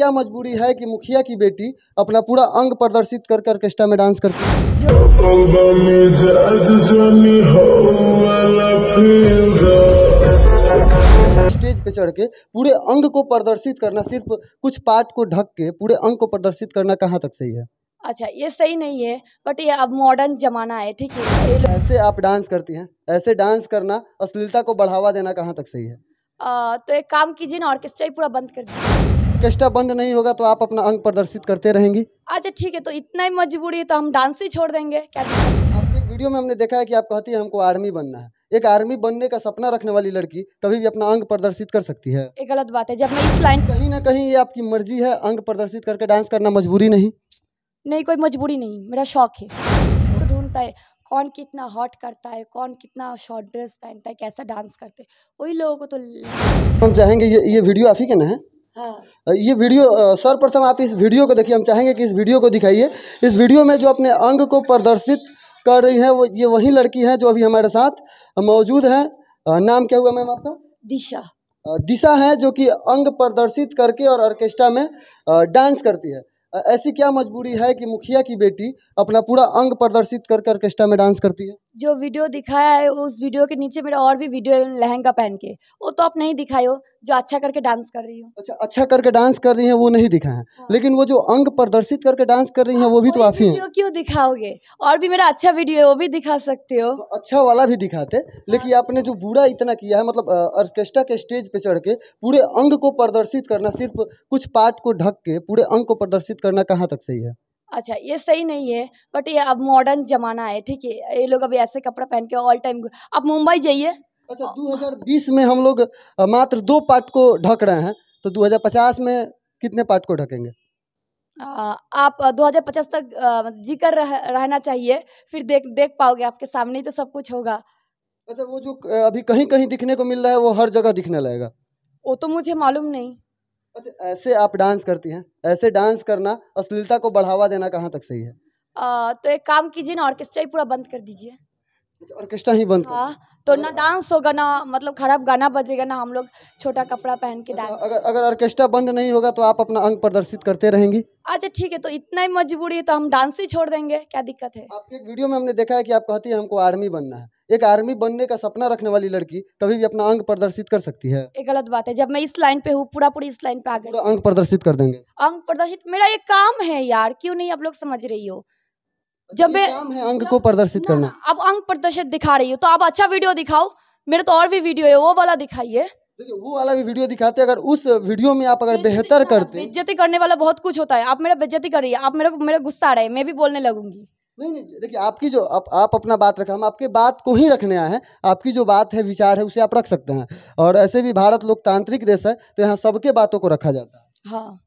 क्या मजबूरी है कि मुखिया की बेटी अपना पूरा अंग प्रदर्शित कर कर ऑर्केस्ट्रा में डांस करती है स्टेज पे चढ़ के पूरे अंग को प्रदर्शित करना सिर्फ कुछ पार्ट को ढक के पूरे अंग को प्रदर्शित करना कहाँ तक सही है अच्छा ये सही नहीं है बट ये अब मॉडर्न जमाना है ठीक है ऐसे आप डांस करती हैं ऐसे डांस करना अश्लीलता को बढ़ावा देना कहाँ तक सही है आ, तो एक काम कीजिए ना ऑर्केस्ट्रा ही पूरा बंद कर दीजिए ऑर्केस्ट्रा बंद नहीं होगा तो आप अपना अंग प्रदर्शित करते रहेंगी अच्छा ठीक है तो इतना ही मजबूरी है तो हम डांस ही छोड़ देंगे क्या आपके वीडियो में हमने देखा है कि आप कहती है हमको आर्मी बनना है एक आर्मी बनने का सपना रखने वाली लड़की कभी भी अपना अंग प्रदर्शित कर सकती है एक गलत बात है जब मैं इस लाइन कहीं ना कहीं ये आपकी मर्जी है अंग प्रदर्शित करके डांस करना मजबूरी नहीं नहीं कोई मजबूरी नहीं मेरा शौक है तो ढूंढता है कौन कितना हॉट करता है कौन कितना शॉर्ट ड्रेस पहनता है कैसा डांस करते हैं वही लोगों को तो हम चाहेंगे ये ये वीडियो आप ही के ना है ये वीडियो सर्वप्रथम आप इस वीडियो को देखिए हम चाहेंगे कि इस वीडियो को दिखाइए इस वीडियो में जो अपने अंग को प्रदर्शित कर रही है वो ये वही लड़की है जो अभी हमारे साथ मौजूद है नाम क्या हुआ मैम आपका दिशा दिशा है जो कि अंग प्रदर्शित करके और ऑर्केस्ट्रा में डांस करती है ऐसी क्या मजबूरी है कि मुखिया की बेटी अपना पूरा अंग प्रदर्शित करके ऑर्केस्ट्रा में डांस करती है जो वीडियो दिखाया है उस वीडियो के नीचे मेरा और भी वीडियो है लहंगा पहन के वो तो आप नहीं दिखाए हो जो अच्छा करके डांस कर रही हो अच्छा अच्छा करके डांस कर रही है वो नहीं दिखा है हाँ। लेकिन वो जो अंग प्रदर्शित करके डांस कर रही है वो भी तो आप क्यों दिखाओगे और भी मेरा अच्छा वीडियो है वो भी दिखा सकते हो तो अच्छा वाला भी दिखाते लेकिन हाँ। आपने जो बुरा इतना किया है मतलब ऑर्केस्ट्रा के स्टेज पे चढ़ के पूरे अंग को प्रदर्शित करना सिर्फ कुछ पार्ट को ढक के पूरे अंग को प्रदर्शित करना कहाँ तक सही है अच्छा ये सही नहीं है बट ये अब मॉडर्न जमाना है ठीक है ये लोग अभी ऐसे कपड़ा पहन के ऑल टाइम अब मुंबई जाइए अच्छा 2020 में हम लोग मात्र दो पार्ट को ढक रहे हैं तो 2050 में कितने पार्ट को ढकेंगे आप 2050 तक जीकर रह, रहना चाहिए फिर देख देख पाओगे आपके सामने ही तो सब कुछ होगा अच्छा वो जो अभी कहीं कहीं दिखने को मिल रहा है वो हर जगह दिखने लगेगा वो तो मुझे मालूम नहीं अच्छा ऐसे आप डांस करती हैं ऐसे डांस करना अश्लीलता को बढ़ावा देना कहाँ तक सही है आ, तो एक काम कीजिए ना ऑर्केस्ट्रा ही पूरा बंद कर दीजिए ऑर्केस्ट्रा ही बंद हाँ तो ना डांस होगा ना मतलब खराब गाना बजेगा ना हम लोग छोटा कपड़ा पहन के डांस अच्छा, अगर अगर ऑर्केस्ट्रा बंद नहीं होगा तो आप अपना अंग प्रदर्शित करते रहेंगी अच्छा ठीक है तो इतना ही मजबूरी है तो हम डांस ही छोड़ देंगे क्या दिक्कत है आपके वीडियो में हमने देखा है कि आप कहती है हमको आर्मी बनना है एक आर्मी बनने का सपना रखने वाली लड़की कभी भी अपना अंग प्रदर्शित कर सकती है एक गलत बात है जब मैं इस लाइन पे हूँ पूरा पूरी इस लाइन पे आ गई अंग प्रदर्शित कर देंगे अंग प्रदर्शित मेरा एक काम है यार क्यों नहीं आप लोग समझ रही हो जब काम है अंग को प्रदर्शित करना अब अंग प्रदर्शित दिखा रही हो तो आप अच्छा वीडियो दिखाओ मेरे तो और भी वीडियो है वो वाला दिखाइए देखिए वो वाला भी वीडियो दिखाते अगर उस वीडियो में आप अगर बेहतर करते बेज्जती करने वाला बहुत कुछ होता है आप मेरा बेज्जती कर रही है आप मेरे को मेरा गुस्सा आ रहा है मैं भी बोलने लगूंगी नहीं नहीं देखिए आपकी जो आप आप अपना बात रखा हम आपके बात को ही रखने आए हैं आपकी जो बात है विचार है उसे आप रख सकते हैं और ऐसे भी भारत लोकतांत्रिक देश है तो यहाँ सबके बातों को रखा जाता है हाँ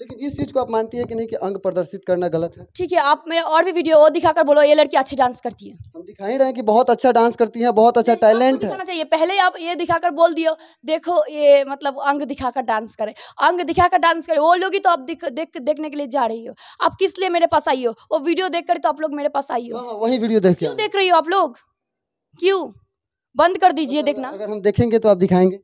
लेकिन इस चीज को आप मानती है कि नहीं कि अंग प्रदर्शित करना गलत है ठीक है आप मेरा और भी वीडियो और दिखाकर बोलो ये लड़की अच्छी डांस करती है हम दिखा ही रहे हैं कि बहुत अच्छा डांस करती है बहुत अच्छा टैलेंट है चाहिए पहले आप ये दिखाकर बोल दियो देखो ये मतलब अंग दिखाकर डांस करे अंग दिखाकर डांस करे वो लोग ही तो आप दिख, देख देखने के लिए जा रही हो आप किस लिए मेरे पास आई हो वो वीडियो देख कर तो आप लोग मेरे पास आई हो हाँ, वही वीडियो देख क्यों देख रही हो आप लोग क्यूँ बंद कर दीजिए देखना अगर हम देखेंगे तो आप दिखाएंगे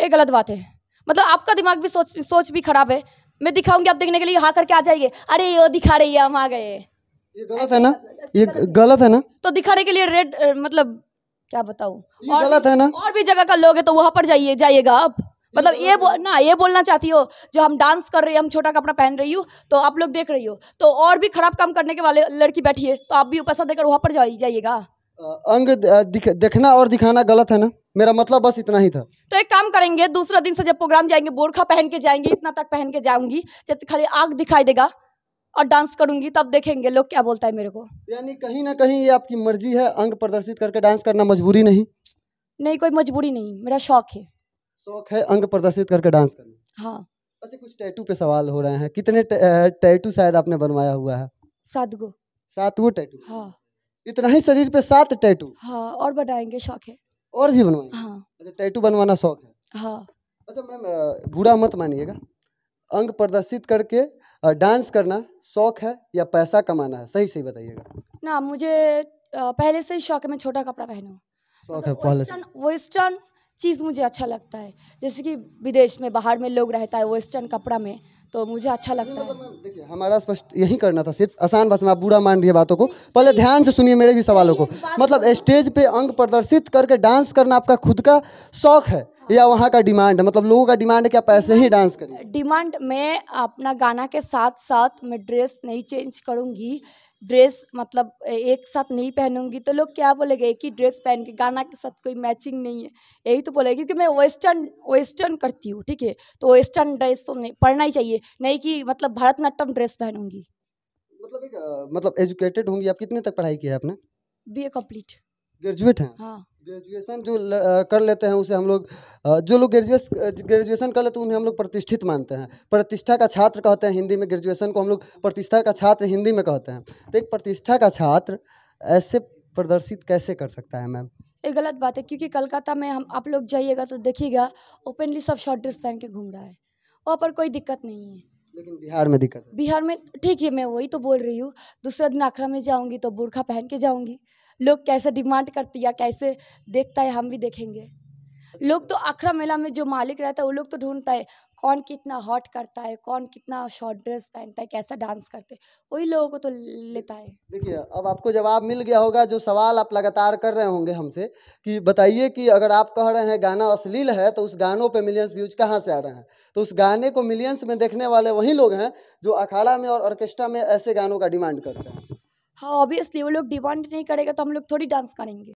ये गलत बात है मतलब आपका दिमाग भी सोच सोच भी खराब है मैं दिखाऊंगी आप देखने के लिए हाँ करके आ जाइए अरे यो दिखा रही है हम आ गए ये गलत है ना ये गलत है ना तो दिखाने के लिए रेड मतलब क्या बताऊ और गलत है ना और भी जगह का लोग है तो वहां पर जाइए जाइएगा आप मतलब ये बो, ना ये बोलना चाहती हो जो हम डांस कर रहे हैं हम छोटा कपड़ा पहन रही हूँ तो आप लोग देख रही हो तो और भी खराब काम करने के वाले लड़की बैठी है तो आप भी पैसा देकर वहाँ पर जाइएगा अंग दिख, देखना और दिखाना गलत है ना मेरा मतलब बस इतना ही था तो एक काम करेंगे दूसरा दिन से जब प्रोग्राम जाएंगे बोरखा पहन के जाएंगे इतना तक पहन के जाऊंगी जब खाली आग दिखाई देगा और डांस करूंगी तब देखेंगे लोग क्या बोलता है मेरे को यानी कहीं ना कहीं ये आपकी मर्जी है अंग प्रदर्शित करके डांस करना मजबूरी नहीं नहीं कोई मजबूरी नहीं मेरा शौक है शौक है अंग प्रदर्शित करके डांस करना हाँ अच्छा कुछ टैटू पे सवाल हो रहे हैं कितने टैटू शायद आपने बनवाया हुआ है सात गो सात गो टैटू हाँ इतना ही शरीर पे सात टैटू हाँ और बनाएंगे शौक है और भी बनवाएंगे हाँ अच्छा टैटू बनवाना शौक है हाँ अच्छा मैम बुरा मत मानिएगा अंग प्रदर्शित करके डांस करना शौक है या पैसा कमाना है सही सही बताइएगा ना मुझे पहले से ही शौक है मैं छोटा कपड़ा पहनूँ शौक मतलब है पहले से वेस्टर्न चीज़ मुझे अच्छा लगता है जैसे कि विदेश में बाहर में लोग रहता है वेस्टर्न कपड़ा में तो मुझे अच्छा लगता है मतलब देखिए हमारा स्पष्ट यही करना था सिर्फ आसान भाषा में आप बुरा मान रही है बातों को पहले ध्यान से सुनिए मेरे भी सवालों को मतलब स्टेज पे अंग प्रदर्शित करके डांस करना आपका खुद का शौक है या वहाँ का डिमांड है मतलब लोगों का डिमांड है क्या पैसे ही डांस करें डिमांड मैं अपना गाना के साथ साथ मैं ड्रेस नहीं चेंज करूँगी ड्रेस मतलब एक साथ नहीं पहनूंगी तो लोग क्या बोलेंगे एक ही ड्रेस पहन के गाना के साथ कोई मैचिंग नहीं है यही तो बोलेगा क्योंकि मैं वेस्टर्न वेस्टर्न करती हूँ ठीक है तो वेस्टर्न ड्रेस तो नहीं पढ़ना ही चाहिए नहीं कि मतलब भरतनाट्यम ड्रेस पहनूंगी मतलब एक मतलब एजुकेटेड होंगी आप कितने तक पढ़ाई की है आपने बी ए कम्प्लीट ग्रेजुएट हैं हाँ ग्रेजुएशन जो कर लेते हैं उसे हम लोग जो लोग ग्रेजुएस ग्रेजुएशन कर लेते हैं उन्हें हम लोग प्रतिष्ठित मानते हैं प्रतिष्ठा का छात्र कहते हैं हिंदी में ग्रेजुएशन को हम लोग प्रतिष्ठा का छात्र हिंदी में कहते हैं तो एक प्रतिष्ठा का छात्र ऐसे प्रदर्शित कैसे कर सकता है मैम ये गलत बात है क्योंकि कलकत्ता में हम आप लोग जाइएगा तो देखिएगा ओपनली सब शॉर्ट ड्रेस पहन के घूम रहा है वहाँ पर कोई दिक्कत नहीं है लेकिन बिहार में दिक्कत है बिहार में ठीक है मैं वही तो बोल रही हूँ दूसरा दिन आखरा में जाऊँगी तो बुरखा पहन के जाऊँगी लोग कैसे डिमांड करती है कैसे देखता है हम भी देखेंगे लोग तो अखरा मेला में जो मालिक रहता है वो लोग तो ढूंढता है कौन कितना हॉट करता है कौन कितना शॉर्ट ड्रेस पहनता है कैसा डांस करते है वही लोगों को तो लेता है देखिए अब आपको जवाब मिल गया होगा जो सवाल आप लगातार कर रहे होंगे हमसे कि बताइए कि अगर आप कह रहे हैं गाना अश्लील है तो उस गानों पे मिलियंस व्यूज कहाँ से आ रहे हैं तो उस गाने को मिलियंस में देखने वाले वही लोग हैं जो अखाड़ा में और ऑर्केस्ट्रा में ऐसे गानों का डिमांड करते हैं हाँ ऑब्वियसली वो लोग डिमांड नहीं करेगा तो हम लोग थोड़ी डांस करेंगे